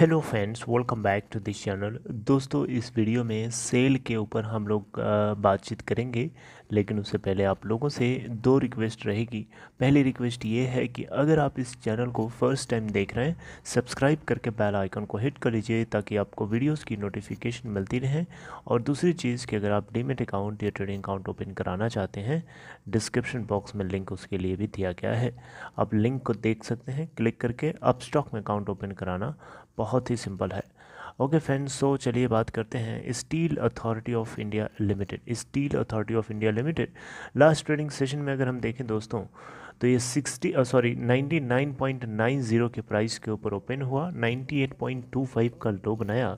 Hello friends welcome back to this channel दोस्तों इस video में सेल के ऊपर हम लोग बातचीत करेंगे लेकिन उससे पहले आप लोगों से दो रिक्वेस्ट रहेगी पहली रिक्वेस्ट ये है कि अगर आप इस चैनल को फर्स्ट टाइम देख रहे हैं सब्सक्राइब करके बेल आइकन को हिट कर लीजिए ताकि आपको वीडियोस की नोटिफिकेशन मिलती रहे और दूसरी चीज़ कि अगर आप डीमेट अकाउंट या ट्रेडिंग अकाउंट ओपन कराना चाहते हैं डिस्क्रिप्शन बॉक्स में लिंक उसके लिए भी दिया गया है आप लिंक को देख सकते हैं क्लिक करके स्टॉक में अकाउंट ओपन कराना बहुत ही सिंपल है ओके फ्रेंड्स सो चलिए बात करते हैं Steel Authority of India Limited Steel Authority of India Limited last trading session में अगर हम देखें दोस्तों तो ये 60 सॉरी 99.90 के प्राइस के ऊपर ओपन हुआ 98.25 का लो बनाया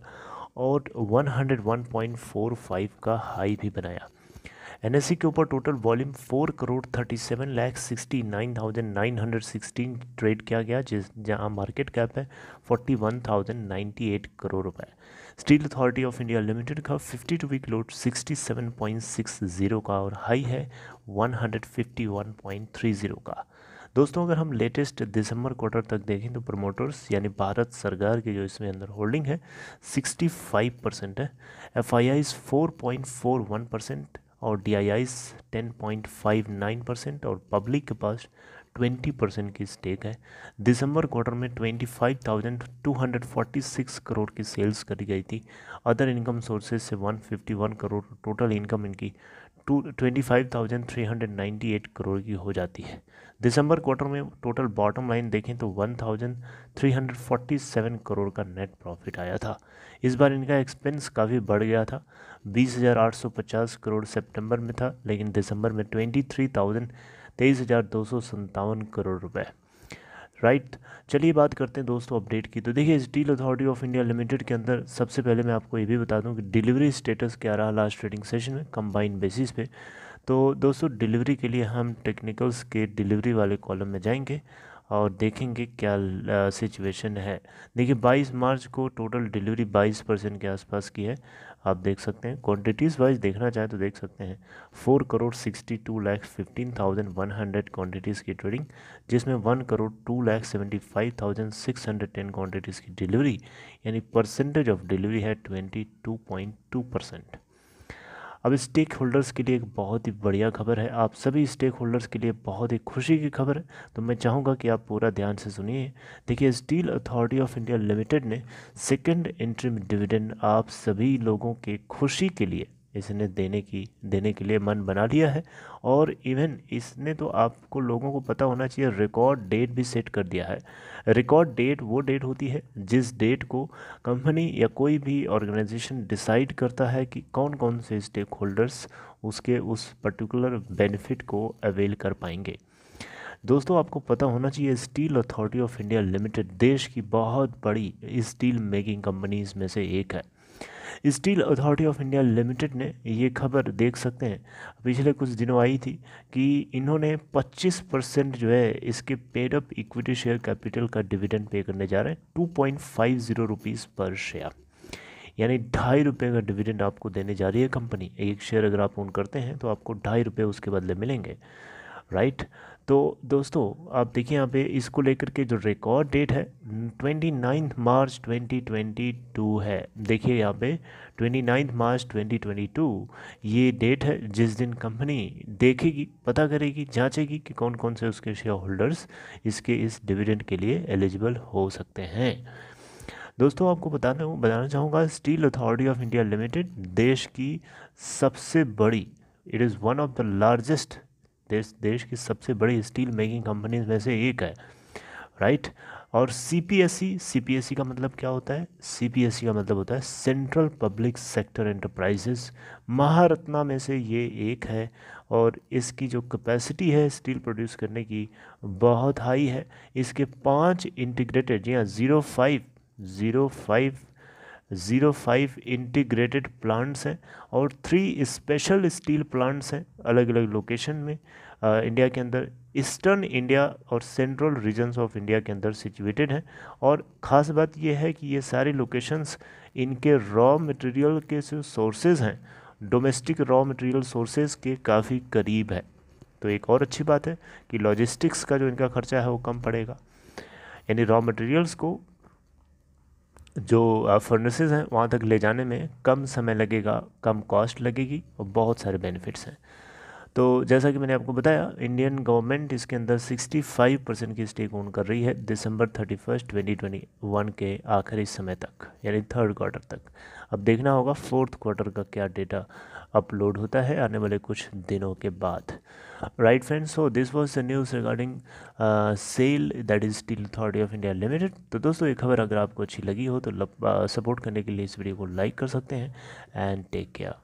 और 101.45 का हाई भी बनाया एनएससी के ऊपर total volume four crore thirty seven lakh sixty nine thousand nine hundred sixteen trade किया गया जिस जहाँ मार्केट कैप है forty one thousand ninety eight crore रुपए Steel Authority of India Limited का fifty two week low sixty seven point six zero का और high है one hundred fifty one point three zero का दोस्तों अगर हम लेटेस्ट दिसंबर क्वार्टर तक देखें तो प्रमोटर्स यानी भारत सरकार के जो इसमें अंदर होल्डिंग है सिक्सटी फाइव परसेंट है F I I four point four one percent और D I Is ten point five nine percent और पब्लिक के पास ट्वेंटी परसेंट की स्टेक है दिसंबर क्वार्टर में twenty five thousand two hundred forty six crore की सेल्स करी गई थी अदर इनकम सोर्सेज से one fifty one crore total income इनकी two twenty five thousand three hundred ninety eight crore की हो जाती है दिसंबर क्वार्टर में टोटल बॉटम लाइन देखें तो one thousand three hundred forty seven crore का नेट प्रॉफिट आया था इस बार इनका एक्सपेंस काफ़ी बढ़ गया था बीस हज़ार आठ सौ पचास करोड़ सेप्टेम्बर में था लेकिन दिसंबर में ट्वेंटी थ्री थाउजेंड तेईस हज़ार दो सौ सत्तावन करोड़ रुपये राइट चलिए बात करते हैं दोस्तों अपडेट की तो देखिए Steel Authority of India Limited के अंदर सबसे पहले मैं आपको ये भी बता दूं कि डिलीवरी स्टेटस क्या रहा लास्ट ट्रेडिंग सेशन में कंबाइंड बेसिस पे तो दोस्तों डिलीवरी के लिए हम टेक्निकल्स के डिलीवरी वाले कॉलम में जाएंगे और देखेंगे क्या सिचुएशन है देखिए 22 मार्च को टोटल डिलीवरी 22 परसेंट के आसपास की है आप देख सकते हैं क्वांटिटीज़ वाइज देखना चाहें तो देख सकते हैं four crore sixty two lakh fifteen thousand one hundred quantities की ट्रेडिंग जिसमें one crore two lakh seventy five thousand six hundred ten quantities की डिलीवरी यानी परसेंटेज ऑफ डिलीवरी है twenty two point two percent अब स्टेक होल्डर्स के लिए एक बहुत ही बढ़िया खबर है आप सभी स्टेक होल्डर्स के लिए बहुत ही खुशी की खबर है तो मैं चाहूँगा कि आप पूरा ध्यान से सुनिए देखिए Steel Authority of India Limited ने सेकेंड इंट्रीम डिविडेंड आप सभी लोगों के खुशी के लिए इसने देने की देने के लिए मन बना लिया है और इवन इसने तो आपको लोगों को पता होना चाहिए रिकॉर्ड डेट भी सेट कर दिया है रिकॉर्ड डेट वो डेट होती है जिस डेट को कंपनी या कोई भी ऑर्गेनाइजेशन डिसाइड करता है कि कौन कौन से स्टेक होल्डर्स उसके उस पर्टिकुलर बेनिफिट को अवेल कर पाएंगे दोस्तों आपको पता होना चाहिए Steel Authority of India Limited देश की बहुत बड़ी स्टील मेकिंग कंपनीज में से एक है Steel Authority of India Limited ने ये खबर देख सकते हैं पिछले कुछ दिनों आई थी कि इन्होंने 25 परसेंट जो है इसके paid up equity share capital का डिविडेंड पे करने जा रहे हैं two point five zero rupees per share यानी ढाई रुपये का डिविडेंड आपको देने जा रही है कंपनी एक शेयर अगर आप ओन करते हैं तो आपको ढाई रुपये उसके बदले मिलेंगे राइट तो दोस्तों आप देखिए यहाँ पे इसको लेकर के जो रिकॉर्ड डेट है twenty ninth March twenty twenty two है देखिए यहाँ पे twenty ninth March twenty twenty two ये डेट है जिस दिन कंपनी देखेगी पता करेगी जांचेगी कि कौन कौन से उसके शेयर होल्डर्स इसके इस डिविडेंड के लिए एलिजिबल हो सकते हैं दोस्तों आपको बताना बताना चाहूँगा Steel Authority of India Limited देश की सबसे बड़ी it is one of the largest देश देश की सबसे बड़ी स्टील मेकिंग कंपनीज में से एक है राइट right? और C P S E C P S E का मतलब क्या होता है सी पी एस सी का मतलब होता है central public sector enterprises Maharatna में से ये एक है और इसकी जो कैपेसिटी है स्टील प्रोड्यूस करने की बहुत हाई है इसके पांच इंटीग्रेटेड जी हाँ zero five zero five zero five integrated plants हैं और थ्री स्पेशल स्टील प्लांट्स हैं अलग अलग लोकेशन में आ, इंडिया के अंदर ईस्टर्न इंडिया और सेंट्रल रीजन्स ऑफ इंडिया के अंदर सिचुएटेड हैं और ख़ास बात यह है कि ये सारे लोकेशंस इनके रॉ मटेरियल के जो सोर्सेज हैं डोमेस्टिक रॉ मटेरियल सोर्सेज के काफ़ी करीब है तो एक और अच्छी बात है कि लॉजिस्टिक्स का जो इनका खर्चा है वो कम पड़ेगा यानी रॉ मटेरियल्स को जो फर्नेसेस हैं वहाँ तक ले जाने में कम समय लगेगा कम कॉस्ट लगेगी और बहुत सारे बेनिफिट्स हैं तो जैसा कि मैंने आपको बताया इंडियन गवर्नमेंट इसके अंदर 65 परसेंट की स्टेक ओन कर रही है दिसंबर 31 2021 के आखिरी समय तक यानी थर्ड क्वार्टर तक अब देखना होगा फोर्थ क्वार्टर का क्या डेटा अपलोड होता है आने वाले कुछ दिनों के बाद right friends so this was the news regarding SAIL that is Steel Authority of India Limited तो दोस्तों ये खबर अगर आपको अच्छी लगी हो तो सपोर्ट uh, करने के लिए इस वीडियो को लाइक कर सकते हैं एंड टेक केयर